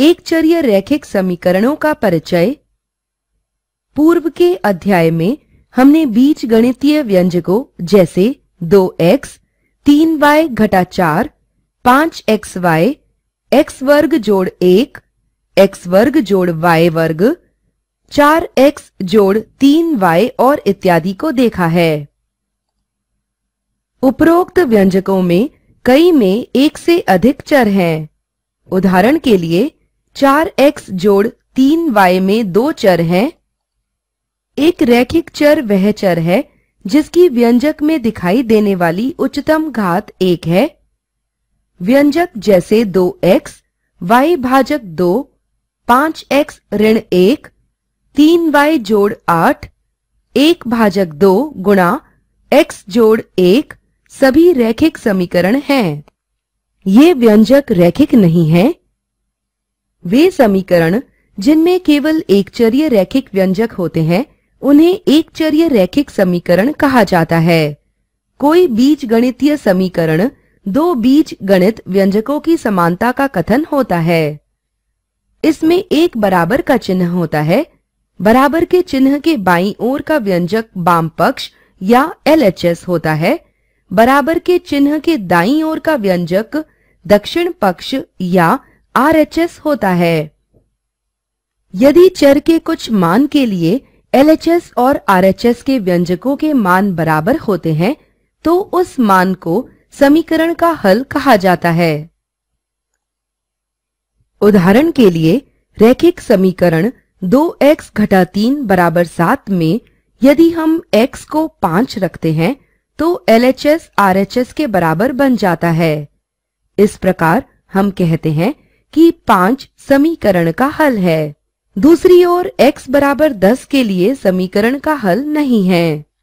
एक चर्य रैखिक समीकरणों का परिचय पूर्व के अध्याय में हमने बीज गणितीय व्यंजकों जैसे 2x, 3y घटा चार पांच एक्स वाई एक्स वर्ग जोड़ एक एक्स वर्ग जोड़ y वर्ग चार एक्स जोड़ तीन वाई और इत्यादि को देखा है उपरोक्त व्यंजकों में कई में एक से अधिक चर हैं उदाहरण के लिए चार एक्स जोड़ तीन वाई में दो चर हैं एक रैखिक चर वह चर है जिसकी व्यंजक में दिखाई देने वाली उच्चतम घात एक है व्यंजक जैसे दो एक्स वाई भाजक दो पांच एक्स ऋण एक तीन वाई जोड़ आठ एक भाजक दो गुणा एक्स जोड़ एक सभी रैखिक समीकरण हैं। ये व्यंजक रैखिक नहीं है वे समीकरण जिनमें केवल एक चर्य रैखिक व्यंजक होते हैं उन्हें एक चर्य रैखिक समीकरण कहा जाता है कोई बीज गणितीय समीकरण दो बीज गणित व्यंजकों की समानता का कथन होता है इसमें एक बराबर का चिन्ह होता है बराबर के चिन्ह के बाईं ओर का व्यंजक बाम पक्ष या एल होता है बराबर के चिन्ह के दाईं ओर का व्यंजक दक्षिण पक्ष या आरएचएस होता है यदि चर के कुछ मान के लिए एलएचएस और आरएचएस के व्यंजकों के मान बराबर होते हैं तो उस मान को समीकरण का हल कहा जाता है उदाहरण के लिए रैखिक समीकरण 2x घटा तीन बराबर सात में यदि हम x को पांच रखते हैं तो एच एस के बराबर बन जाता है इस प्रकार हम कहते हैं की पांच समीकरण का हल है दूसरी ओर x बराबर दस के लिए समीकरण का हल नहीं है